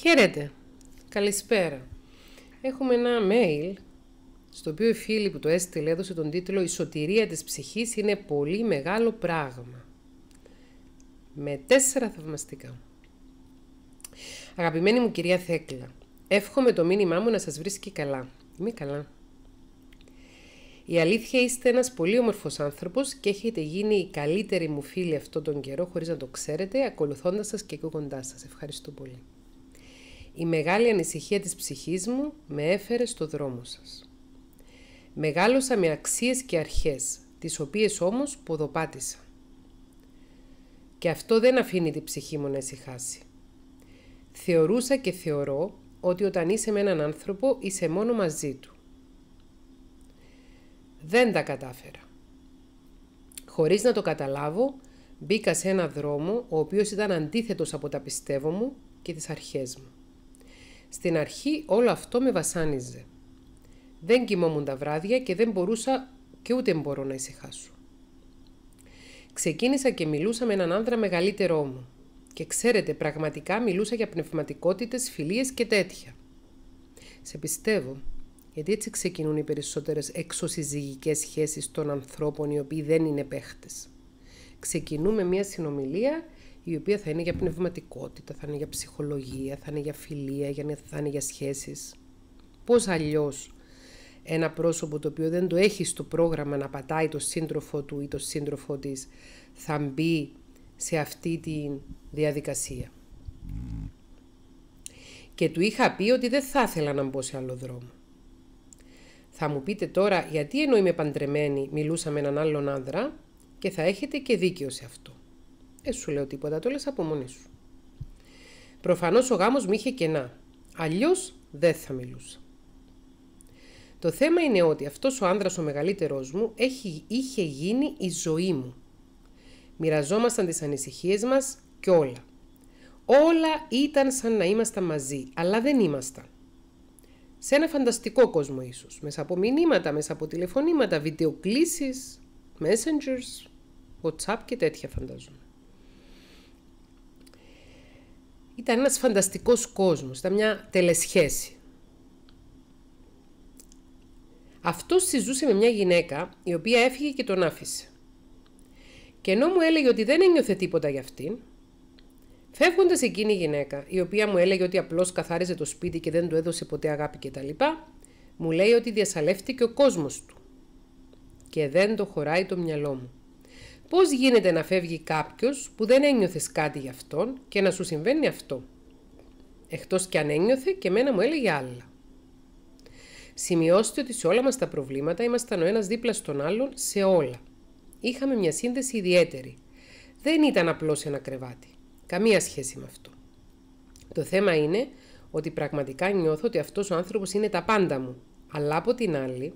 Χαίρετε. Καλησπέρα. Έχουμε ένα mail στο οποίο η φίλη που το έστειλε έδωσε τον τίτλο «Η σωτηρία της ψυχής είναι πολύ μεγάλο πράγμα». Με τέσσερα θαυμαστικά. Αγαπημένη μου κυρία Θέκλα, εύχομαι το μήνυμά μου να σας βρίσκει καλά. Είμαι καλά. Η αλήθεια είστε ένας πολύ όμορφος άνθρωπος και έχετε γίνει η καλύτερη μου φίλη αυτόν τον καιρό χωρίς να το ξέρετε, ακολουθώντας σας και εγώ κοντά σας. Ευχαριστώ πολύ. Η μεγάλη ανησυχία της ψυχής μου με έφερε στο δρόμο σας. Μεγάλωσα με αξίες και αρχές, τις οποίες όμως ποδοπάτησα. Και αυτό δεν αφήνει την ψυχή μου να ησυχάσει. Θεωρούσα και θεωρώ ότι όταν είσαι με έναν άνθρωπο είσαι μόνο μαζί του. Δεν τα κατάφερα. Χωρίς να το καταλάβω, μπήκα σε ένα δρόμο ο οποίος ήταν αντίθετος από τα πιστεύω μου και τις αρχές μου. Στην αρχή όλο αυτό με βασάνιζε. Δεν κοιμόμουν τα βράδια και δεν μπορούσα και ούτε μπορώ να ησυχάσω. Ξεκίνησα και μιλούσα με έναν άντρα μεγαλύτερό μου. Και ξέρετε, πραγματικά μιλούσα για πνευματικότητες, φιλίες και τέτοια. Σε πιστεύω, γιατί έτσι ξεκινούν οι περισσότερες εξωσυζυγικές σχέσεις των ανθρώπων οι οποίοι δεν είναι παίχτες. Ξεκινούμε μια συνομιλία η οποία θα είναι για πνευματικότητα, θα είναι για ψυχολογία, θα είναι για φιλία, θα είναι για σχέσεις. Πώς αλλιώς ένα πρόσωπο το οποίο δεν το έχει στο πρόγραμμα να πατάει το σύντροφο του ή το σύντροφο της θα μπει σε αυτή τη διαδικασία. Και του είχα πει ότι δεν θα ήθελα να μπω σε άλλο δρόμο. Θα μου πείτε τώρα γιατί ενώ είμαι παντρεμένη μιλούσα με έναν άλλον άνδρα και θα έχετε και δίκιο σε αυτό σου λέω τίποτα, το λες από μόνη σου. Προφανώς ο γάμος μου είχε κενά. Αλλιώς δεν θα μιλούσα. Το θέμα είναι ότι αυτός ο άνδρας ο μεγαλύτερός μου έχει, είχε γίνει η ζωή μου. Μοιραζόμασταν τις ανησυχίες μας και όλα. Όλα ήταν σαν να ήμασταν μαζί, αλλά δεν ήμασταν. Σε ένα φανταστικό κόσμο ίσως, μέσα από μηνύματα, μέσα από τηλεφωνήματα, βιντεοκλήσεις, messengers, whatsapp και τέτοια φαντάζομαι. Ήταν ένας φανταστικός κόσμος, ήταν μια τελεσχέση. Αυτό συζούσε με μια γυναίκα η οποία έφυγε και τον άφησε. Και ενώ μου έλεγε ότι δεν ένιωθε τίποτα για αυτήν, φεύγοντας εκείνη η γυναίκα, η οποία μου έλεγε ότι απλώς καθάριζε το σπίτι και δεν του έδωσε ποτέ αγάπη κτλ., μου λέει ότι διασαλεύτηκε ο κόσμος του. Και δεν το χωράει το μυαλό μου. Πώς γίνεται να φεύγει κάποιος που δεν ένιωθες κάτι γι' αυτόν και να σου συμβαίνει αυτό. Εκτός κι αν ένιωθε και μένα μου έλεγε άλλα. Σημειώστε ότι σε όλα μας τα προβλήματα ήμασταν ο ένας δίπλα στον άλλον σε όλα. Είχαμε μια σύνδεση ιδιαίτερη. Δεν ήταν απλώς ένα κρεβάτι. Καμία σχέση με αυτό. Το θέμα είναι ότι πραγματικά νιώθω ότι αυτός ο άνθρωπος είναι τα πάντα μου. Αλλά από την άλλη,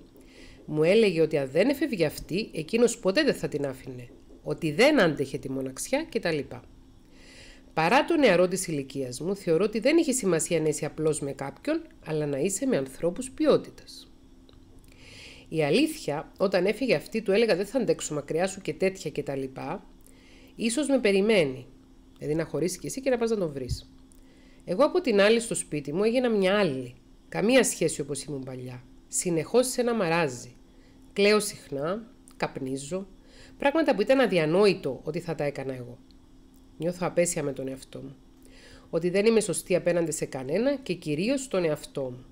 μου έλεγε ότι αν δεν έφευγε αυτή, εκείνος ποτέ δεν θα την άφηνε ότι δεν άντεχε τη μοναξιά κτλ. Παρά το νεαρό της ηλικίας μου, θεωρώ ότι δεν έχει σημασία να είσαι απλώ με κάποιον, αλλά να είσαι με ανθρώπους ποιότητας. Η αλήθεια, όταν έφυγε αυτή, του έλεγα δεν θα αντέξω μακριά σου και τέτοια κτλ. Ίσως με περιμένει. Δηλαδή να χωρίσεις και εσύ και να πας να τον βρεις. Εγώ από την άλλη στο σπίτι μου έγινα μια άλλη. Καμία σχέση όπως ήμουν παλιά. Συνεχώς σε ένα μαράζι. Κλαίω συχνά, καπνίζω, Πράγματα που ήταν αδιανόητο ότι θα τα έκανα εγώ. Νιώθω απέσια με τον εαυτό μου. Ότι δεν είμαι σωστή απέναντι σε κανένα και κυρίως στον εαυτό μου.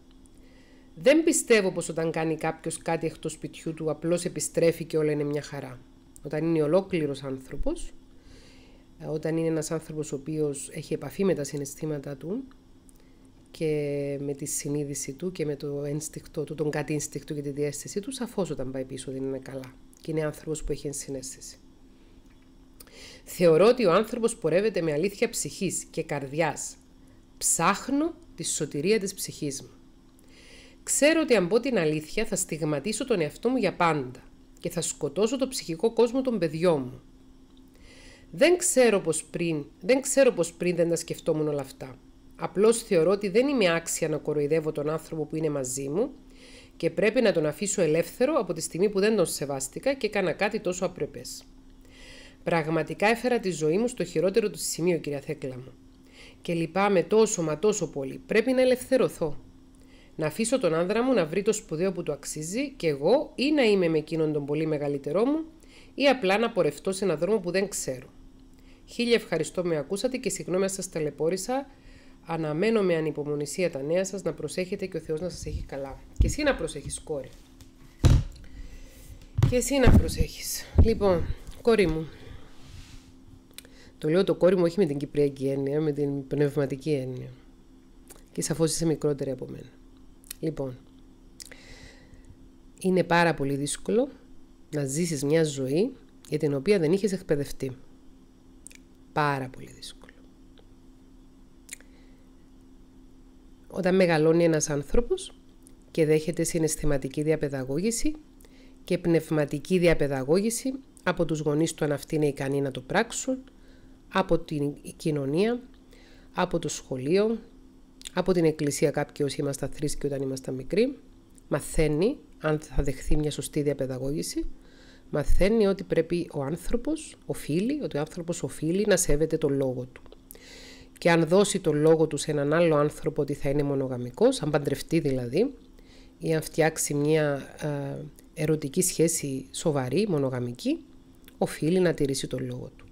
Δεν πιστεύω πως όταν κάνει κάποιος κάτι εκτός σπιτιού του, απλώς επιστρέφει και όλα είναι μια χαρά. Όταν είναι ολόκληρος άνθρωπος, ε, όταν είναι ένας άνθρωπος ο οποίος έχει επαφή με τα συναισθήματά του και με τη συνείδηση του και με το ένστικτο του, τον κάτι ένστικτο και τη διέστησή του, σαφώς όταν πάει πίσω δεν είναι καλά και είναι άνθρωπος που έχει ενσυναίσθηση. Θεωρώ ότι ο άνθρωπος πορεύεται με αλήθεια ψυχής και καρδιάς. Ψάχνω τη σωτηρία της ψυχής μου. Ξέρω ότι αν πω την αλήθεια θα στιγματίσω τον εαυτό μου για πάντα και θα σκοτώσω το ψυχικό κόσμο των παιδιών μου. Δεν ξέρω πως πριν δεν, ξέρω πως πριν δεν τα σκεφτόμουν όλα αυτά. Απλώς θεωρώ ότι δεν είμαι άξια να κοροϊδεύω τον άνθρωπο που είναι μαζί μου και πρέπει να τον αφήσω ελεύθερο από τη στιγμή που δεν τον σεβάστηκα και έκανα κάτι τόσο απρεπέ. Πραγματικά έφερα τη ζωή μου στο χειρότερο του σημείο, κυρία Θέκλα μου. Και λυπάμαι τόσο μα τόσο πολύ. Πρέπει να ελευθερωθώ. Να αφήσω τον άνδρα μου να βρει το σπουδαίο που του αξίζει και εγώ ή να είμαι με εκείνον τον πολύ μεγαλύτερό μου ή απλά να πορευτώ σε έναν δρόμο που δεν ξέρω. Χίλια ευχαριστώ με ακούσατε και συγγνώμη σας ταλαιπώρησα. Αναμένω με ανυπομονησία τα νέα σας να προσέχετε και ο Θεός να σας έχει καλά. Και εσύ να προσέχεις κόρη. Και εσύ να προσέχεις. Λοιπόν, κόρη μου. Το λέω το κόρη μου όχι με την κυπριακή έννοια, με την πνευματική έννοια. Και σαφώς είσαι μικρότερη από μένα. Λοιπόν, είναι πάρα πολύ δύσκολο να ζήσεις μια ζωή για την οποία δεν είχες εκπαιδευτεί. Πάρα πολύ δύσκολο. Όταν μεγαλώνει ένας άνθρωπος και δέχεται συναισθηματική διαπαιδαγώγηση και πνευματική διαπαιδαγώγηση από τους γονείς του αν αυτοί είναι ικανοί να το πράξουν, από την κοινωνία, από το σχολείο, από την εκκλησία κάποιοι όσοι ήμασταν και όταν ήμασταν μικροί, μαθαίνει αν θα δεχθεί μια σωστή διαπαιδαγώγηση, μαθαίνει ότι πρέπει ο άνθρωπος, οφείλει, ότι ο άνθρωπος οφείλει να σέβεται το λόγο του και αν δώσει το λόγο τους σε έναν άλλο άνθρωπο ότι θα είναι μονογαμικός, αν παντρευτεί δηλαδή, ή αν φτιάξει μια ε, ερωτική σχέση σοβαρή, μονογαμική, οφείλει να τηρήσει το λόγο του.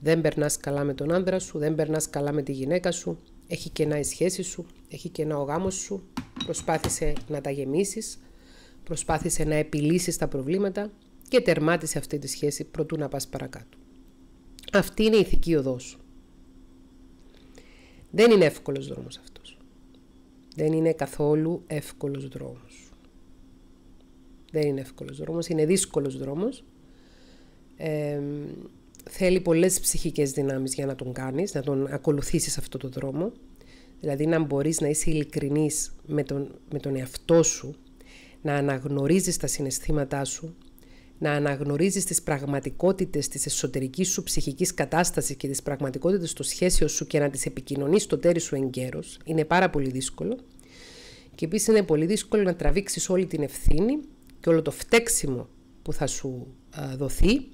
Δεν περνάς καλά με τον άντρα σου, δεν περνάς καλά με τη γυναίκα σου, έχει κενά η σχέση σου, έχει κενά ο γάμος σου, προσπάθησε να τα γεμίσεις, προσπάθησε να επιλύσεις τα προβλήματα και τερμάτισε αυτή τη σχέση προτού να πας παρακάτω. Αυτή είναι η ηθική σου. Δεν είναι εύκολος δρόμος αυτός. Δεν είναι καθόλου εύκολος δρόμος. Δεν είναι εύκολος δρόμος, είναι δύσκολος δρόμος. θέλει πολλές ψυχικές δυνάμεις για να τον κάνεις, να τον ακολουθήσεις αυτό το δρόμο. Δηλαδή να μπορείς να είσαι ειλικρινής με τον, με τον εαυτό σου, να αναγνωρίζεις τα συναισθήματά σου, να αναγνωρίζεις τις πραγματικότητες της εσωτερικής σου ψυχικής κατάστασης και τις πραγματικότητες στο σχέσιο σου και να τις επικοινωνείς στο τέρι σου εγκαίρος, είναι πάρα πολύ δύσκολο. Και επίσης είναι πολύ δύσκολο να τραβήξεις όλη την ευθύνη και όλο το φταίξιμο που θα σου δοθεί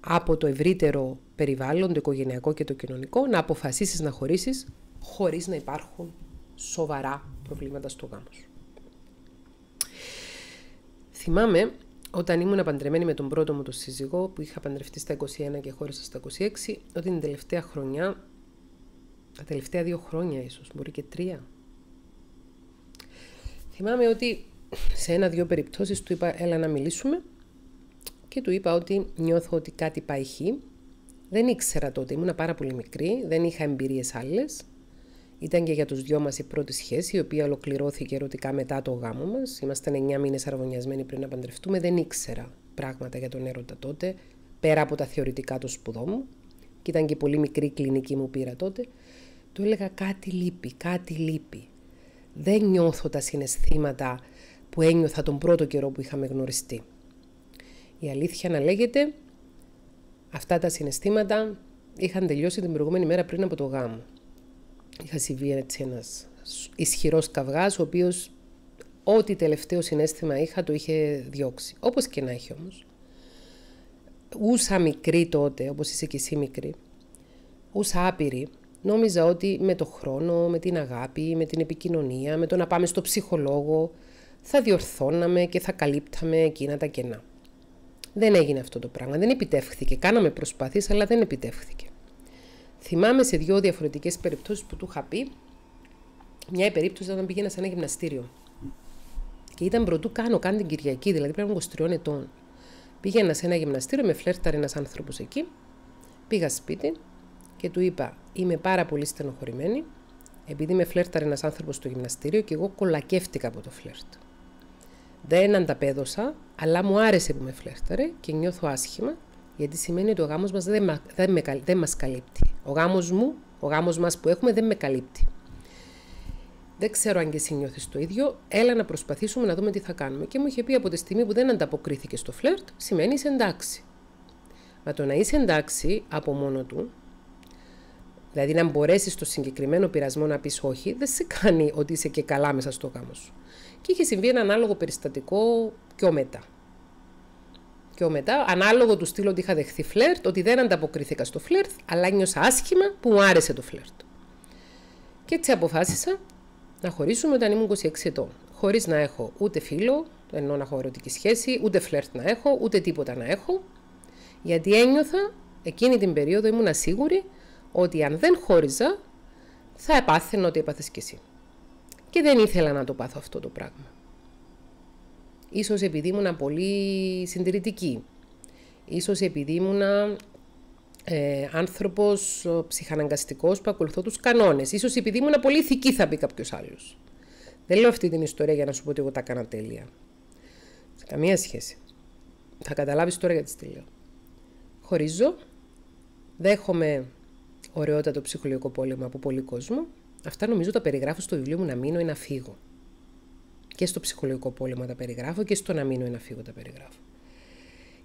από το ευρύτερο περιβάλλον, το οικογενειακό και το κοινωνικό, να αποφασίσεις να χωρίσεις χωρίς να υπάρχουν σοβαρά προβλήματα στο γάμο σου. Θυμάμαι όταν ήμουν παντρεμένη με τον πρώτο μου τον σύζυγο, που είχα παντρευτεί στα 21 και χώρισα στα 26, ότι την τελευταία χρονιά, τα τελευταία δύο χρόνια ίσως, μπορεί και τρία, θυμάμαι ότι σε ένα-δύο περιπτώσεις του είπα έλα να μιλήσουμε και του είπα ότι νιώθω ότι κάτι πάει χει. Δεν ήξερα τότε, ήμουν πάρα πολύ μικρή, δεν είχα εμπειρίες άλλες, ήταν και για τους δυο μας η πρώτη σχέση, η οποία ολοκληρώθηκε ερωτικά μετά το γάμο μας. Ήμασταν 9 μήνες αρβωνιασμένοι πριν να παντρευτούμε. Δεν ήξερα πράγματα για τον έρωτα τότε, πέρα από τα θεωρητικά του σπουδών μου. Και ήταν και πολύ μικρή κλινική μου πήρα τότε. Του έλεγα κάτι λείπει, κάτι λείπει. Δεν νιώθω τα συναισθήματα που ένιωθα τον πρώτο καιρό που είχαμε γνωριστεί. Η αλήθεια να λέγεται, αυτά τα συναισθήματα είχαν τελειώσει την προηγούμενη μέρα πριν από το γάμο. Είχα συμβεί έτσι ένας ισχυρός καυγάς, ο οποίος ό,τι τελευταίο συνέστημα είχα το είχε διώξει. Όπως και να έχει όμως. Ούσα μικρή τότε, όπως είσαι και εσύ μικρή, ούσα άπειρη, νόμιζα ότι με το χρόνο, με την αγάπη, με την επικοινωνία, με το να πάμε στο ψυχολόγο, θα διορθώναμε και θα καλύπταμε εκείνα τα κενά. Δεν έγινε αυτό το πράγμα, δεν επιτεύχθηκε. Κάναμε προσπάθειες, αλλά δεν επιτεύχθηκε. Θυμάμαι σε δύο διαφορετικές περιπτώσεις που του είχα πει. Μια περίπτωση όταν πήγαινα σε ένα γυμναστήριο. Και ήταν πρωτού κάνω καν την Κυριακή, δηλαδή πρέπει να 23 ετών. Πήγαινα σε ένα γυμναστήριο, με φλέρταρε ένας άνθρωπος εκεί. Πήγα σπίτι και του είπα: Είμαι πάρα πολύ στενοχωρημένη, επειδή με φλέρταρε ένας άνθρωπος στο γυμναστήριο και εγώ κολακέφτηκα από το φλερτ. Δεν ανταπέδωσα, αλλά μου άρεσε που με φλέρταρε και νιώθω άσχημα, γιατί σημαίνει ότι ο γάμος μας δεν, δεν, δεν μας καλύπτει. Ο γάμος μου, ο γάμος μας που έχουμε δεν με καλύπτει. Δεν ξέρω αν και εσύ το ίδιο. Έλα να προσπαθήσουμε να δούμε τι θα κάνουμε. Και μου είχε πει από τη στιγμή που δεν ανταποκρίθηκε στο φλερτ, σημαίνει είσαι εντάξει. Μα το να είσαι εντάξει από μόνο του, δηλαδή να μπορέσεις στο συγκεκριμένο πειρασμό να πεις όχι, δεν σε κάνει ότι είσαι και καλά μέσα στο γάμο σου. Και είχε συμβεί ένα ανάλογο περιστατικό πιο μετά. Και μετά, ανάλογο του στείλω ότι είχα δεχθεί φλερτ, ότι δεν ανταποκρίθηκα στο φλερτ, αλλά νιώσα άσχημα που μου άρεσε το φλερτ. Και έτσι αποφάσισα να χωρίσουμε όταν ήμουν 26 ετών. Χωρίς να έχω ούτε φίλο, ενώ να έχω ερωτική σχέση, ούτε φλερτ να έχω, ούτε τίποτα να έχω. Γιατί ένιωθα εκείνη την περίοδο ήμουν σίγουρη ότι αν δεν χώριζα, θα επάθαινα ότι έπαθες κι εσύ. Και δεν ήθελα να το πάθω αυτό το πράγμα. Ίσως επειδή ήμουνα πολύ συντηρητική. Ίσως επειδή ήμουνα ε, άνθρωπος ψυχαναγκαστικός που ακολουθώ τους κανόνες. Ίσως επειδή ήμουνα πολύ ηθική θα πει κάποιος άλλος. Δεν λέω αυτή την ιστορία για να σου πω ότι εγώ τα έκανα τέλεια. Σε καμία σχέση. Θα καταλάβεις τώρα γιατί τη λέω. Χωρίζω. Δέχομαι ωραιότατο ψυχολογικό πόλεμο από πολύ κόσμο. Αυτά νομίζω τα περιγράφω στο βιβλίο μου να μείνω ή να φύγω. Και στο ψυχολογικό πόλεμο τα περιγράφω και στο να μείνω ένα φύγω τα περιγράφω.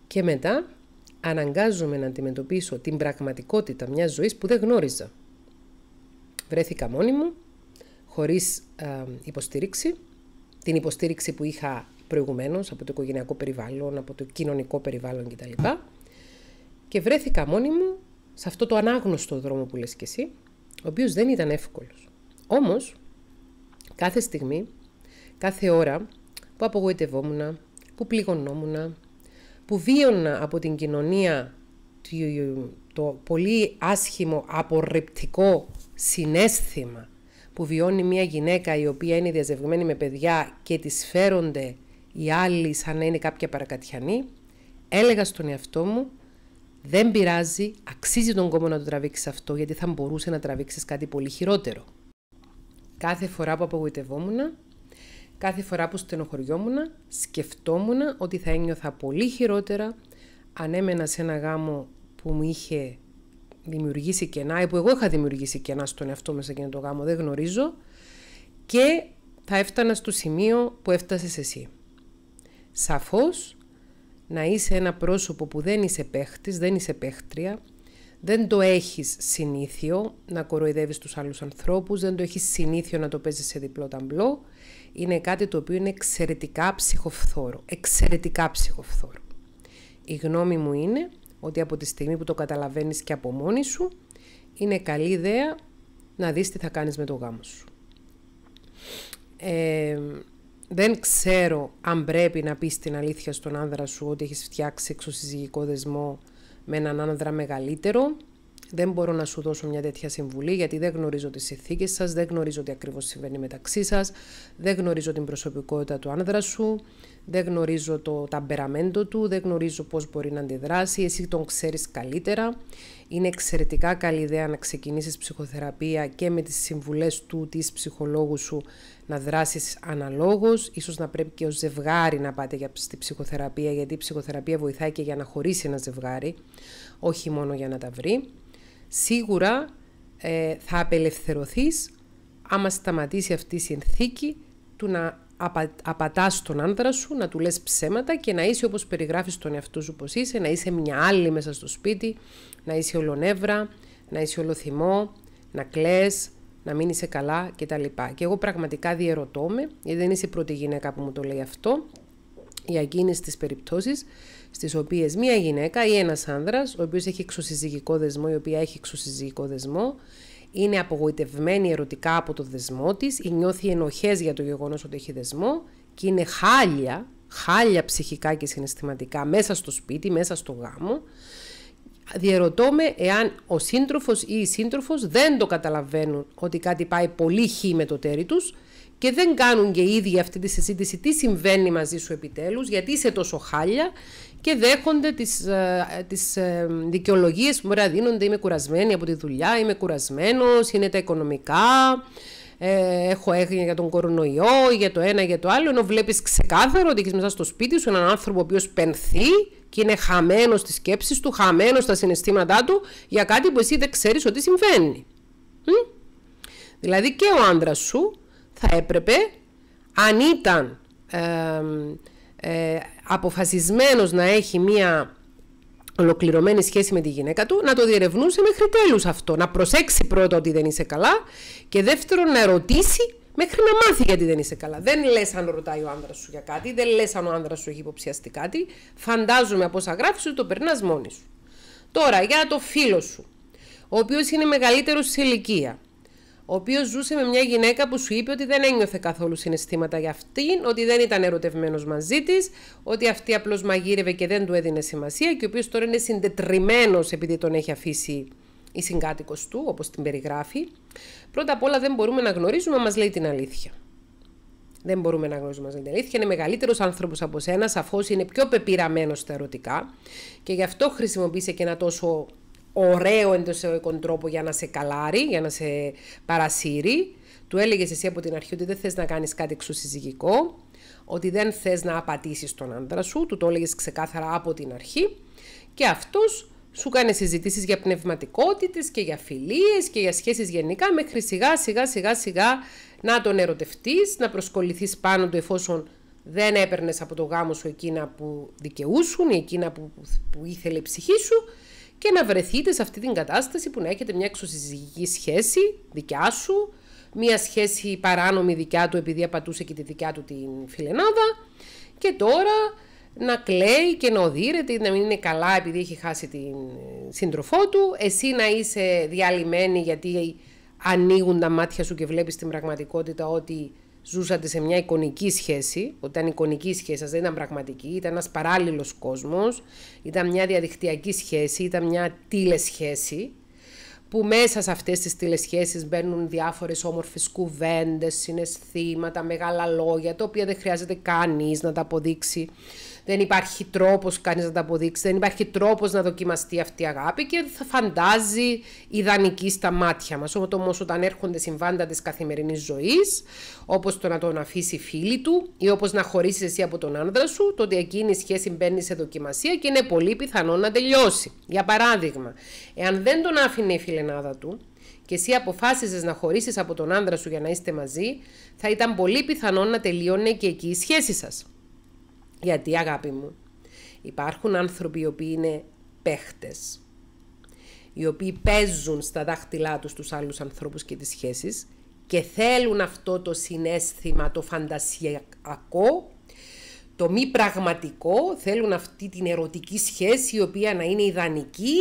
Και μετά αναγκάζομαι να αντιμετωπίσω την πραγματικότητα μιας ζωής που δεν γνώριζα. Βρέθηκα μόνη μου, χωρίς ε, υποστήριξη, την υποστήριξη που είχα προηγουμένως από το οικογενειακό περιβάλλον, από το κοινωνικό περιβάλλον κτλ. Και βρέθηκα μόνη μου σε αυτό το ανάγνωστο δρόμο που λες και εσύ, ο οποίος δεν ήταν εύκολος. Όμως, κάθε στιγμή Κάθε ώρα που απογοητευόμουν, που πληγωνόμουνα, που βίωνα από την κοινωνία το πολύ άσχημο απορριπτικό συνέστημα που βιώνει μια γυναίκα η οποία είναι διαζευγμένη με παιδιά και τη φέρονται οι άλλοι σαν να είναι κάποια παρακατιανή, έλεγα στον εαυτό μου δεν πειράζει, αξίζει τον κόμμα να το τραβήξεις αυτό, γιατί θα μπορούσε να τραβήξεις κάτι πολύ χειρότερο. Κάθε φορά που απογοητευόμουν, Κάθε φορά που στενοχωριόμουν, σκεφτόμουν ότι θα ένιωθα πολύ χειρότερα αν έμενα σε ένα γάμο που μου είχε δημιουργήσει κενά ή που εγώ είχα δημιουργήσει κενά στον εαυτό σε εκείνο το γάμο, δεν γνωρίζω και θα έφτανα στο σημείο που έφτασες εσύ. Σαφώς να είσαι ένα πρόσωπο που δεν είσαι παίχτης, δεν είσαι παίχτρια, δεν το έχεις συνήθιο να κοροϊδεύεις τους άλλους ανθρώπους, δεν το έχεις συνήθιο να το παίζεις σε διπλό ταμπλό είναι κάτι το οποίο είναι εξαιρετικά ψυχοφθόρο. Εξαιρετικά ψυχοφθόρο. Η γνώμη μου είναι ότι από τη στιγμή που το καταλαβαίνεις και από μόνη σου, είναι καλή ιδέα να δεις τι θα κάνεις με το γάμο σου. Ε, δεν ξέρω αν πρέπει να πεις την αλήθεια στον άνδρα σου ότι έχεις φτιάξει εξωσυζυγικό δεσμό με έναν άνδρα μεγαλύτερο δεν μπορώ να σου δώσω μια τέτοια συμβουλή γιατί δεν γνωρίζω τις συνθήκες σας, δεν γνωρίζω τι ακριβώς συμβαίνει μεταξύ σας, δεν γνωρίζω την προσωπικότητα του άνδρα σου, δεν γνωρίζω το ταμπεραμέντο του, δεν γνωρίζω πώς μπορεί να αντιδράσει. Εσύ τον ξέρεις καλύτερα. Είναι εξαιρετικά καλή ιδέα να ξεκινήσεις ψυχοθεραπεία και με τις συμβουλές του, της ψυχολόγου σου, να δράσεις αναλόγως. σω να πρέπει και ω ζευγάρι να πάτε για στη ψυχοθεραπεία, γιατί η ψυχοθεραπεία βοηθάει και για να χωρίσει ένα ζευγάρι, όχι μόνο για να τα βρει σίγουρα ε, θα απελευθερωθείς άμα σταματήσει αυτή η συνθήκη του να απα, απατάς τον άντρα σου, να του λες ψέματα και να είσαι όπως περιγράφεις τον εαυτό σου πως είσαι, να είσαι μια άλλη μέσα στο σπίτι, να είσαι ολονεύρα, να είσαι ολοθυμό, να κλαις, να μην είσαι καλά κτλ. Και εγώ πραγματικά διαιρωτώ με, γιατί δεν είσαι η πρώτη γυναίκα που μου το λέει αυτό, για εκείνες τις περιπτώσεις, στις οποίες μία γυναίκα ή ένας άνδρας, ο οποίος έχει εξωσυζυγικό δεσμό, η οποία έχει εξωσυζυγικό δεσμό, είναι απογοητευμένη ερωτικά από το δεσμό της ή νιώθει ενοχές για το γεγονός ότι έχει δεσμό και είναι χάλια, χάλια ψυχικά και συναισθηματικά μέσα στο σπίτι, μέσα στο γάμο. Διερωτώ με εάν ο σύντροφος η η σύντροφος δεν το καταλαβαίνουν ότι κάτι πάει πολύ χ με το τέρι τους και δεν κάνουν και οι ίδιοι αυτή τη συζήτηση τι συμβαίνει μαζί σου επιτέλους, γιατί είσαι τόσο χάλια και δέχονται τις, ε, τις ε, δικαιολογίες που μπορεί να δίνονται. Είμαι κουρασμένη από τη δουλειά, είμαι κουρασμένος, είναι τα οικονομικά, ε, έχω έγνοια για τον κορονοϊό, για το ένα, για το άλλο, ενώ βλέπεις ξεκάθαρο ότι έχεις μέσα στο σπίτι σου έναν άνθρωπο ο οποίος πενθεί και είναι χαμένος στις σκέψεις του, χαμένος στα συναισθήματά του για κάτι που εσύ δεν ξέρεις ότι συμβαίνει. Δηλαδή και ο άντρας σου θα έπρεπε αν ήταν... Ε, ε, αποφασισμένος να έχει μία ολοκληρωμένη σχέση με τη γυναίκα του, να το διερευνούσε μέχρι τέλους αυτό. Να προσέξει πρώτα ότι δεν είσαι καλά και δεύτερον να ρωτήσει μέχρι να μάθει γιατί δεν είσαι καλά. Δεν λες αν ρωτάει ο άνδρας σου για κάτι, δεν λες αν ο άντρα σου έχει υποψιαστεί κάτι. Φαντάζομαι από όσα γράφεις ότι το περνάς μόνη σου. Τώρα για το φίλο σου, ο οποίος είναι μεγαλύτερος σε ηλικία ο οποίος ζούσε με μια γυναίκα που σου είπε ότι δεν ένιωθε καθόλου συναισθήματα για αυτήν, ότι δεν ήταν ερωτευμένος μαζί της, ότι αυτή απλώς μαγείρευε και δεν του έδινε σημασία και ο οποίος τώρα είναι συντετριμένο επειδή τον έχει αφήσει η συγκάτοικος του, όπως την περιγράφει. Πρώτα απ' όλα δεν μπορούμε να γνωρίζουμε, μας λέει την αλήθεια. Δεν μπορούμε να γνωρίζουμε την αλήθεια. Είναι μεγαλύτερος άνθρωπος από σένα, σαφώς είναι πιο πεπειραμένος στα ερωτικά και γι' αυτό χρησιμοποίησε και ένα τόσο ωραίο εντός εισαγωγικών τρόπο για να σε καλάρει, για να σε παρασύρει. Του έλεγες εσύ από την αρχή ότι δεν θες να κάνεις κάτι εξουσυζυγικό, ότι δεν θες να απατήσεις τον άντρα σου. Του το έλεγες ξεκάθαρα από την αρχή. Και αυτός σου κάνει συζητήσεις για πνευματικότητες και για φιλίες και για σχέσεις γενικά, μέχρι σιγά σιγά σιγά σιγά να τον ερωτευτείς, να προσκοληθείς πάνω του εφόσον δεν έπαιρνες από το γάμο σου εκείνα που δικαιούσουν ή εκείνα που, που ήθελε η ψυχή σου και να βρεθείτε σε αυτή την κατάσταση που να έχετε μια εξωσυζυγική σχέση δικιά σου, μια σχέση παράνομη δικιά του επειδή απατούσε και τη δικιά του την φιλενάδα και τώρα να κλαίει και να οδύρεται να μην είναι καλά επειδή έχει χάσει την ε, σύντροφό του, εσύ να είσαι διαλυμένη γιατί ανοίγουν τα μάτια σου και βλέπεις την πραγματικότητα ότι ζούσατε σε μια εικονική σχέση, όταν η εικονική σχέση σας δεν ήταν πραγματική, ήταν ένας παράλληλος κόσμος, ήταν μια διαδικτυακή σχέση, ήταν μια τηλεσχέση, που μέσα σε αυτές τις τηλεσχέσεις μπαίνουν διάφορες όμορφες κουβέντες, συναισθήματα, μεγάλα λόγια, τα οποία δεν χρειάζεται κανείς να τα αποδείξει δεν υπάρχει τρόπος κανείς να τα αποδείξει, δεν υπάρχει τρόπος να δοκιμαστεί αυτή η αγάπη και θα φαντάζει ιδανική στα μάτια μας. Όμως όταν έρχονται συμβάντα της καθημερινής ζωής, όπως το να τον αφήσει φίλη του ή όπως να χωρίσεις εσύ από τον άνδρα σου, τότε εκείνη η σχέση μπαίνει σε δοκιμασία και είναι πολύ πιθανό να χωρίσει εσυ απο τον ανδρα σου τοτε εκεινη η σχεση μπαινει σε δοκιμασια και ειναι πολυ πιθανο να τελειωσει Για παράδειγμα, εάν δεν τον άφηνε η φιλενάδα του, και εσύ αποφάσιζε να χωρίσεις από τον άνδρα σου για να είστε μαζί, θα ήταν πολύ πιθανό να τελειώνει και εκεί η σχέση σας. Γιατί αγάπη μου, υπάρχουν άνθρωποι οι οποίοι είναι παίχτες, οι οποίοι παίζουν στα δάχτυλά τους τους άλλους ανθρώπους και τις σχέσεις και θέλουν αυτό το συνέστημα το φαντασιακό, το μη πραγματικό, θέλουν αυτή την ερωτική σχέση η οποία να είναι ιδανική,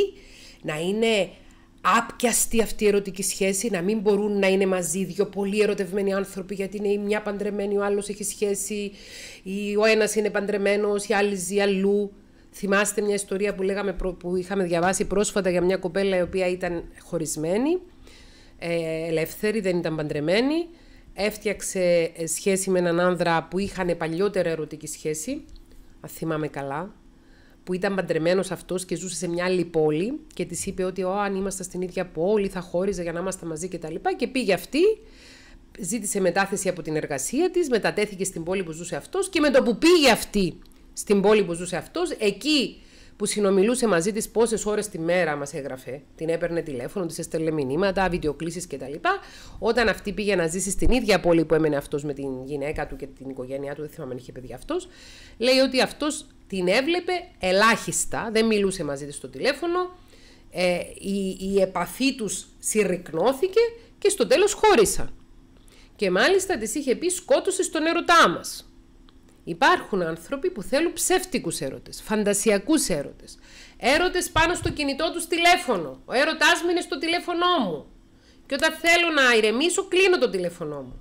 να είναι άπιαστη αυτή η ερωτική σχέση, να μην μπορούν να είναι μαζί δύο πολύ ερωτευμένοι άνθρωποι, γιατί είναι η μια παντρεμένη, ο άλλος έχει σχέση, ή ο ένας είναι παντρεμένος, η άλλη ζει αλλού. Θυμάστε μια ιστορία που, λέγαμε, που είχαμε διαβάσει πρόσφατα για μια κοπέλα η οποία ήταν χωρισμένη, ε, ελεύθερη, δεν ήταν παντρεμένη. Έφτιαξε ε, σχέση με έναν άνδρα που είχαν παλιότερα ερωτική σχέση, αν θυμάμαι καλά, που ήταν παντρεμένος αυτός και ζούσε σε μια άλλη πόλη και της είπε ότι Ω, αν είμαστε στην ίδια πόλη θα χώριζε για να είμαστε μαζί κτλ. Και, και πήγε αυτή, ζήτησε μετάθεση από την εργασία της, μετατέθηκε στην πόλη που ζούσε αυτός και με το που πήγε αυτή στην πόλη που ζούσε αυτός, εκεί που συνομιλούσε μαζί της πόσες ώρες τη μέρα μας έγραφε. Την έπαιρνε τηλέφωνο, της έστελνε μηνύματα, βιντεοκλήσεις κτλ. Όταν αυτή πήγε να ζήσει στην ίδια πόλη που έμενε αυτός με την γυναίκα του και την οικογένειά του, δεν θυμάμαι αν είχε παιδιά αυτός, λέει ότι αυτός την έβλεπε ελάχιστα, δεν μιλούσε μαζί της στο τηλέφωνο, ε, η, η επαφή τους συρρυκνώθηκε και στο τέλος χώρισαν. Και μάλιστα της είχε πει σκότωσες στον ερωτά μας. Υπάρχουν άνθρωποι που θέλουν ψεύτικους έρωτες, φαντασιακούς έρωτες. Έρωτες πάνω στο κινητό τους τηλέφωνο. Ο έρωτάς μου είναι στο τηλέφωνό μου. Και όταν θέλω να ηρεμήσω κλείνω το τηλέφωνό μου.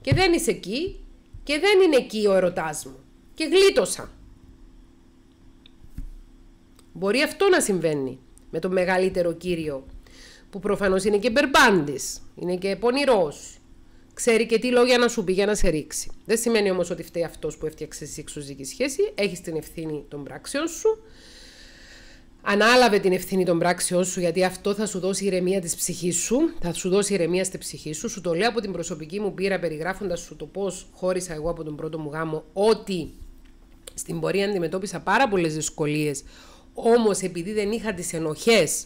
Και δεν είσαι εκεί και δεν είναι εκεί ο ερωτάς μου. Και γλίτωσα. Μπορεί αυτό να συμβαίνει με τον μεγαλύτερο κύριο, που προφανώς είναι και μπερμπάντης, είναι και πονηρός. Ξέρει και τι λόγια να σου πει για να σε ρίξει. Δεν σημαίνει όμως ότι φταίει αυτός που έφτιαξε εσύ εξωζική σχέση. Έχεις την ευθύνη των πράξεων σου. Ανάλαβε την ευθύνη των πράξεων σου, γιατί αυτό θα σου δώσει ηρεμία της ψυχής σου. Θα σου δώσει ηρεμία στη ψυχή σου. Σου το λέω από την προσωπική μου πείρα, περιγράφοντας σου το πώς χώρισα εγώ από τον πρώτο μου γάμο, ότι στην πορεία αντιμετώπισα πάρα πολλές δυσκολίες όμως επειδή δεν είχα τις ενοχές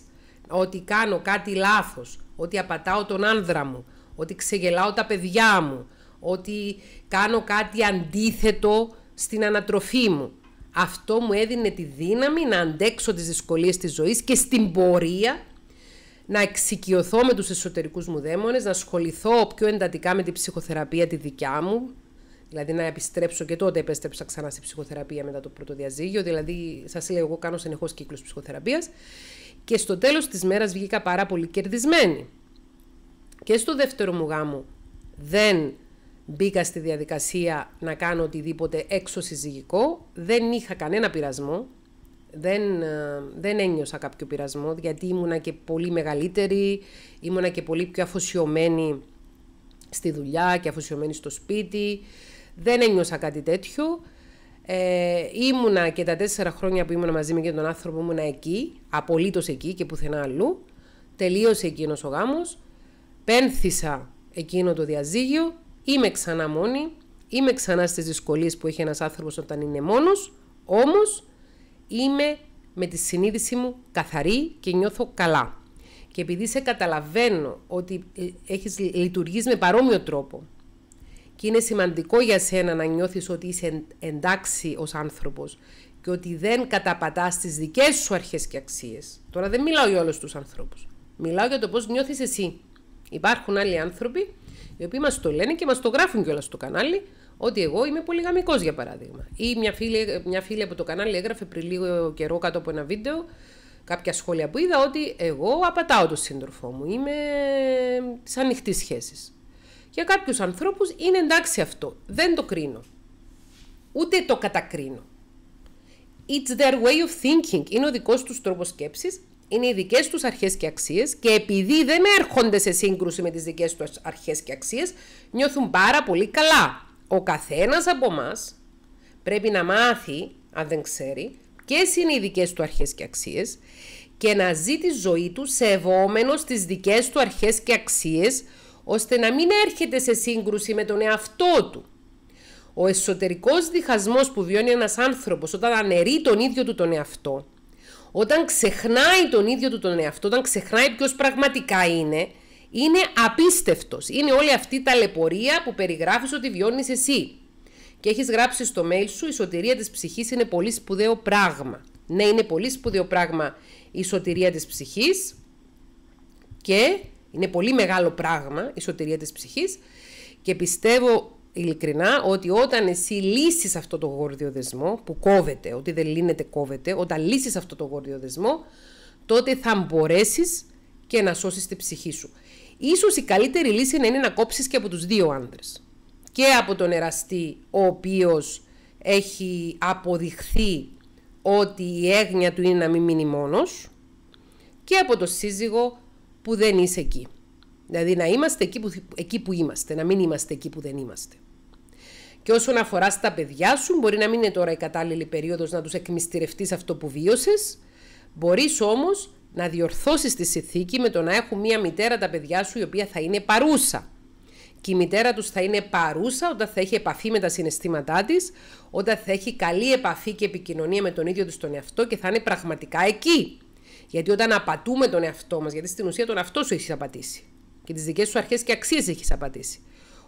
ότι κάνω κάτι λάθος, ότι απατάω τον άνδρα μου, ότι ξεγελάω τα παιδιά μου, ότι κάνω κάτι αντίθετο στην ανατροφή μου. Αυτό μου έδινε τη δύναμη να αντέξω τις δυσκολίες της ζωής και στην πορεία να εξοικειωθώ με τους εσωτερικούς μου δαίμονες, να ασχοληθώ πιο εντατικά με την ψυχοθεραπεία τη δικιά μου, Δηλαδή να επιστρέψω και τότε επέστρεψα ξανά στη ψυχοθεραπεία μετά το πρώτο διαζύγιο. Δηλαδή, σας λέω, εγώ κάνω συνεχώς κύκλους ψυχοθεραπείας. Και στο τέλος της μέρας βγήκα πάρα πολύ κερδισμένη. Και στο δεύτερο μου γάμο δεν μπήκα στη διαδικασία να κάνω οτιδήποτε έξω συζυγικό. Δεν είχα κανένα πειρασμό. Δεν, ε, δεν ένιωσα κάποιο πειρασμό γιατί ήμουνα και πολύ μεγαλύτερη, ήμουνα και πολύ πιο αφοσιωμένη στη δουλειά και αφοσιωμένη στο σπίτι. Δεν ένιωσα κάτι τέτοιο. Ε, ήμουνα και τα τέσσερα χρόνια που ήμουν μαζί με και τον άνθρωπο ήμουνα εκεί, απολύτως εκεί και πουθενά αλλού. Τελείωσε εκείνος ο γάμος. Πένθησα εκείνο το διαζύγιο. Είμαι ξανά μόνη. Είμαι ξανά στις δυσκολίες που έχει ένας άνθρωπος όταν είναι μόνος. Όμως είμαι με τη συνείδηση μου καθαρή και νιώθω καλά. Και επειδή σε καταλαβαίνω ότι ε, έχεις, λειτουργείς με παρόμοιο τρόπο και είναι σημαντικό για σένα να νιώθεις ότι είσαι εντάξει ως άνθρωπος και ότι δεν καταπατάς τις δικές σου αρχές και αξίες. Τώρα δεν μιλάω για όλους τους ανθρώπους. Μιλάω για το πώς νιώθεις εσύ. Υπάρχουν άλλοι άνθρωποι οι οποίοι μας το λένε και μας το γράφουν κιόλας στο κανάλι ότι εγώ είμαι πολυγαμικός για παράδειγμα. Ή μια φίλη, μια φίλη από το κανάλι έγραφε πριν λίγο καιρό κάτω από ένα βίντεο κάποια σχόλια που είδα ότι εγώ απατάω τον σύντροφό μου. Είμαι σε ανοιχτή σχέση. Για κάποιους ανθρώπους είναι εντάξει αυτό. Δεν το κρίνω. Ούτε το κατακρίνω. It's their way of thinking. Είναι ο δικός τους τρόπος σκέψης. Είναι οι δικές τους αρχές και αξίες. Και επειδή δεν έρχονται σε σύγκρουση με τις δικές τους αρχές και αξίες, νιώθουν πάρα πολύ καλά. Ο καθένας από εμά πρέπει να μάθει, αν δεν ξέρει, ποιες είναι οι δικές του αρχές και αξίες και να ζει τη ζωή του σεβόμενος τις δικές του αρχές και αξίες ώστε να μην έρχεται σε σύγκρουση με τον εαυτό του. Ο εσωτερικός διχασμός που βιώνει ένας άνθρωπος όταν αναιρεί τον ίδιο του τον εαυτό, όταν ξεχνάει τον ίδιο του τον εαυτό, όταν ξεχνάει ποιος πραγματικά είναι, είναι απίστευτος. Είναι όλη αυτή η ταλαιπωρία που περιγράφεις ότι βιώνεις εσύ. Και έχεις γράψει στο mail σου, η σωτηρία της ψυχής είναι πολύ σπουδαίο πράγμα. Ναι, είναι πολύ σπουδαίο πράγμα η σωτηρία της ψυχής και είναι πολύ μεγάλο πράγμα η σωτηρία της ψυχής και πιστεύω ειλικρινά ότι όταν εσύ λύσεις αυτό το γόρδιο δεσμό που κόβεται, ότι δεν λύνεται κόβεται, όταν λύσεις αυτό το γόρδιο δεσμό τότε θα μπορέσεις και να σώσεις τη ψυχή σου. Ίσως η καλύτερη λύση να είναι να κόψεις και από τους δύο άνδρες. Και από τον εραστή ο οποίος έχει αποδειχθεί ότι η έγνοια του είναι να μην μείνει μόνος και από τον σύζυγο που δεν είσαι εκεί. Δηλαδή να είμαστε εκεί που, εκεί που είμαστε, να μην είμαστε εκεί που δεν είμαστε. Και όσον αφορά στα παιδιά σου, μπορεί να μην είναι τώρα η κατάλληλη περίοδος να τους εκμυστηρευτείς αυτό που βίωσες, μπορείς όμως να διορθώσεις τη συνθήκη με το να έχουν μία μητέρα τα παιδιά σου η οποία θα είναι παρούσα. Και η μητέρα τους θα είναι παρούσα όταν θα έχει επαφή με τα συναισθήματά της, όταν θα έχει καλή επαφή και επικοινωνία με τον ίδιο του τον εαυτό και θα είναι πραγματικά εκεί. Γιατί όταν απατούμε τον εαυτό μας, γιατί στην ουσία τον εαυτό σου έχεις απατήσει. Και τις δικές σου αρχές και αξίες έχεις απατήσει.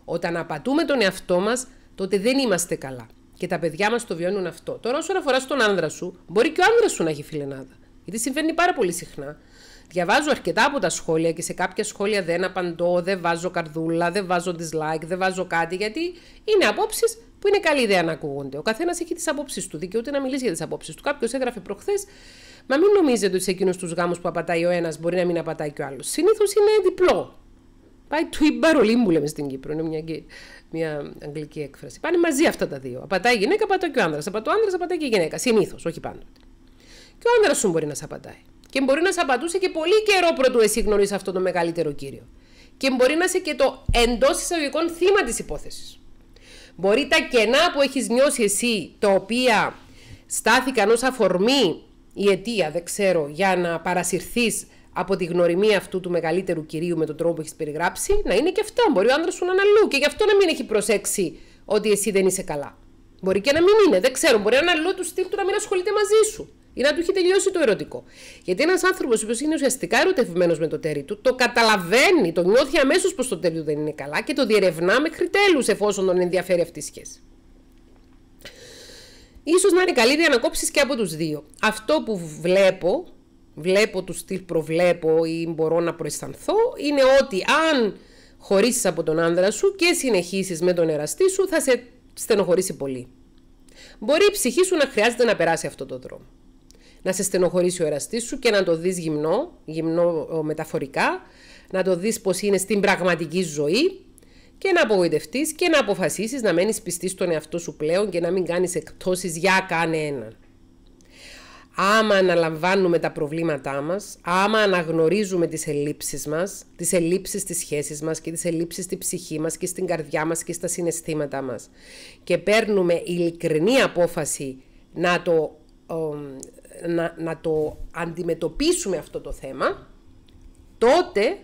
Όταν απατούμε τον εαυτό μας, τότε δεν είμαστε καλά. Και τα παιδιά μας το βιώνουν αυτό. Τώρα, όσον αφορά στον άνδρα σου, μπορεί και ο άνδρας σου να έχει φιλενάδα. Γιατί συμβαίνει πάρα πολύ συχνά. Διαβάζω αρκετά από τα σχόλια και σε κάποια σχόλια δεν απαντώ, δεν βάζω καρδούλα, δεν βάζω dislike, δεν βάζω κάτι, γιατί είναι απόψεις που είναι καλή ιδέα να ακούγονται. Ο καθένας έχει τις απόψεις του, δικαιούται να μιλήσει για τις απόψεις του. Κάποιος έγραφε προχθές Μα μην νομίζετε ότι σε εκείνους τους γάμους που απατάει ο ένας μπορεί να μην απατάει και ο άλλος. Συνήθως είναι διπλό. Πάει twin barolin λέμε στην Κύπρο. Είναι μια, μια αγγλική έκφραση. Πάνε μαζί αυτά τα δύο. Απατάει η γυναίκα, απατάει και ο άνδρας. Απατάει ο άνδρας, απατάει και η γυναίκα. Συνήθως, όχι πάντοτε. Και ο άνδρας σου μπορεί να σε απατάει. Και μπορεί να σε απατούσε και πολύ καιρό πρωτού εσύ γνωρίζει αυτό το μεγαλύτερο κύριο. Και μπορεί να είσαι και το εντός εισαγωγικών θύμα της υπόθεσης. Μπορεί τα κενά που έχεις νιώσει εσύ, τα οποία στάθηκαν ως αφορμή η αιτία, δεν ξέρω, για να παρασυρθείς από τη γνωριμία αυτού του μεγαλύτερου κυρίου με τον τρόπο που έχεις περιγράψει, να είναι και αυτό. Μπορεί ο άντρα σου να είναι αλλού και γι' αυτό να μην έχει προσέξει ότι εσύ δεν είσαι καλά. Μπορεί και να μην είναι, δεν ξέρω. Μπορεί να αλλού του στυλ του να μην ασχολείται μαζί σου ή να του έχει τελειώσει το ερωτικό. Γιατί ένας άνθρωπος ο είναι ουσιαστικά ερωτευμένος με το τέρι του, το καταλαβαίνει, το νιώθει αμέσως πως το τέρι του δεν είναι καλά και το διερευνά μέχρι τέλους εφόσον τον ενδιαφέρει αυτή η σχέση ίσως να είναι καλύτερη να κόψεις και από τους δύο. Αυτό που βλέπω, βλέπω του στυλ προβλέπω ή μπορώ να προαισθανθώ, είναι ότι αν χωρίσεις από τον άνδρα σου και συνεχίσεις με τον εραστή σου, θα σε στενοχωρήσει πολύ. Μπορεί η ψυχή σου να χρειάζεται να περάσει αυτό το δρόμο. Να σε στενοχωρήσει ο εραστής σου και να το δεις γυμνό, γυμνό μεταφορικά, να το δεις πως είναι στην πραγματική ζωή και να απογοητευτείς και να αποφασίσεις να μένεις πιστής στον εαυτό σου πλέον και να μην κάνεις εκτόσει για κανέναν. Άμα αναλαμβάνουμε τα προβλήματά μας, άμα αναγνωρίζουμε τις ελλείψεις μας, τις ελλείψεις στι σχέσει μας και τις ελλείψεις στη ψυχή μας και στην καρδιά μας και στα συναισθήματά μας και παίρνουμε ειλικρινή απόφαση να το, να το αντιμετωπίσουμε αυτό το θέμα, τότε,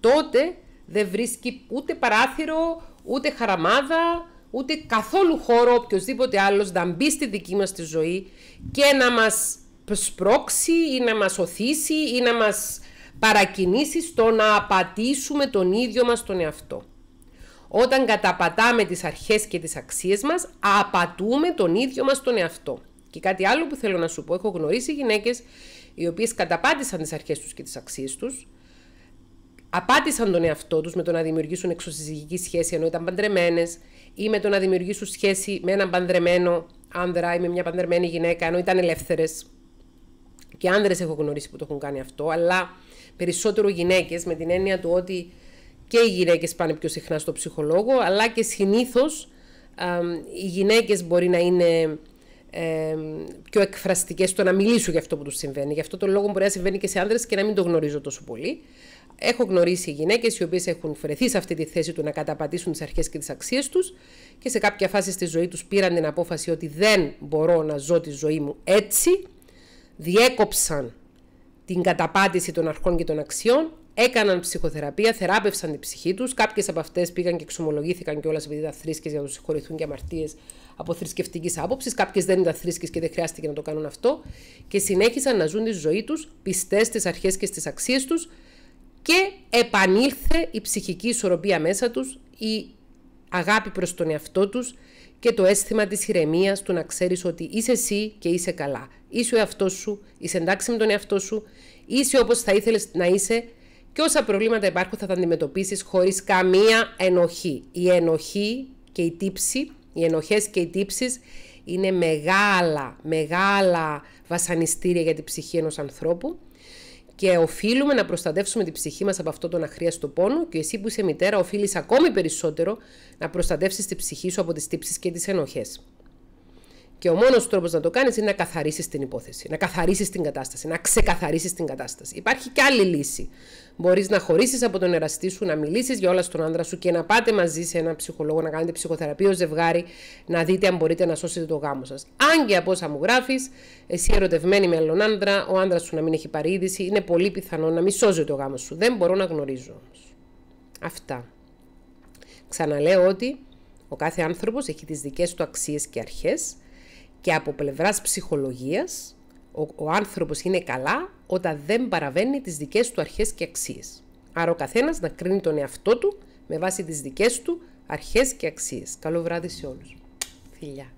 τότε δεν βρίσκει ούτε παράθυρο, ούτε χαραμάδα, ούτε καθόλου χώρο οποιοδήποτε άλλος να μπει στη δική μας τη ζωή και να μας σπρώξει ή να μας οθήσει ή να μας παρακινήσει στο να απατήσουμε τον ίδιο μας τον εαυτό. Όταν καταπατάμε τις αρχές και τις αξίες μας, απατούμε τον ίδιο μας τον εαυτό. Και κάτι άλλο που θέλω να σου πω, έχω γνωρίσει γυναίκες οι οποίες καταπάτησαν τις αρχές τους και τις αξίες τους απάτησαν τον εαυτό τους με το να δημιουργήσουν εξωσυζυγική σχέση ενώ ήταν παντρεμένες ή με το να δημιουργήσουν σχέση με έναν παντρεμένο άνδρα ή με μια παντρεμένη γυναίκα ενώ ήταν ελεύθερες. Και άνδρες έχω γνωρίσει που το έχουν κάνει αυτό, αλλά περισσότερο γυναίκες με την έννοια του ότι και οι γυναίκες πάνε πιο συχνά στο ψυχολόγο, αλλά και συνήθως οι γυναίκες μπορεί να είναι πιο εκφραστικές στο να μιλήσουν για αυτό που τους συμβαίνει. Γι' αυτό το λόγο μπορεί να συμβαίνει και σε άνδρες και να μην το γνωρίζω τόσο πολύ. Έχω γνωρίσει γυναίκες οι οποίες έχουν φρεθεί σε αυτή τη θέση του να καταπατήσουν τις αρχές και τις αξίες τους και σε κάποια φάση στη ζωή τους πήραν την απόφαση ότι δεν μπορώ να ζω τη ζωή μου έτσι. Διέκοψαν την καταπάτηση των αρχών και των αξιών, έκαναν ψυχοθεραπεία, θεράπευσαν την ψυχή τους. Κάποιες από αυτές πήγαν και εξομολογήθηκαν κιόλας επειδή ήταν θρήσκες για να τους συγχωρηθούν και αμαρτίες από θρησκευτικής άποψης. Κάποιες δεν ήταν θρήσκες και δεν χρειάστηκε να το κάνουν αυτό. Και συνέχισαν να ζουν τη ζωή τους πιστές στις αρχές και στις αξίες τους και επανήλθε η ψυχική ισορροπία μέσα τους, η αγάπη προς τον εαυτό τους και το αίσθημα της ηρεμίας του να ξέρεις ότι είσαι εσύ και είσαι καλά. Είσαι ο εαυτός σου, είσαι εντάξει με τον εαυτό σου, είσαι όπως θα ήθελες να είσαι και όσα προβλήματα υπάρχουν θα τα αντιμετωπίσεις χωρίς καμία ενοχή. Η ενοχή και η τύψη, οι ενοχές και οι τύψεις είναι μεγάλα, μεγάλα βασανιστήρια για την ψυχή ενός ανθρώπου και οφείλουμε να προστατεύσουμε την ψυχή μας από αυτόν τον αχρίαστο πόνο. Και εσύ που είσαι μητέρα, οφείλεις ακόμη περισσότερο να προστατεύσεις την ψυχή σου από τις τύψεις και τις ενοχές. Και ο μόνος τρόπος να το κάνεις είναι να καθαρίσεις την υπόθεση, να καθαρίσεις την κατάσταση, να ξεκαθαρίσεις την κατάσταση. Υπάρχει και άλλη λύση. Μπορείς να χωρίσεις από τον εραστή σου, να μιλήσεις για όλα στον άντρα σου και να πάτε μαζί σε έναν ψυχολόγο, να κάνετε ψυχοθεραπεία ω ζευγάρι, να δείτε αν μπορείτε να σώσετε το γάμο σας. Αν και από όσα μου γράφεις, εσύ ερωτευμένη με άλλον άντρα, ο άντρα σου να μην έχει πάρει είδηση, είναι πολύ πιθανό να μην σώζει το γάμο σου. Δεν μπορώ να γνωρίζω όμως. Αυτά. Ξαναλέω ότι ο κάθε άνθρωπος έχει τις δικές του αξίες και αρχές και από πλευράς ψυχολογίας, ο, ο άνθρωπος είναι καλά όταν δεν παραβαίνει τις δικές του αρχές και αξίες. Άρα ο καθένας να κρίνει τον εαυτό του με βάση τις δικές του αρχές και αξίες. Καλό βράδυ σε όλους. Φιλιά.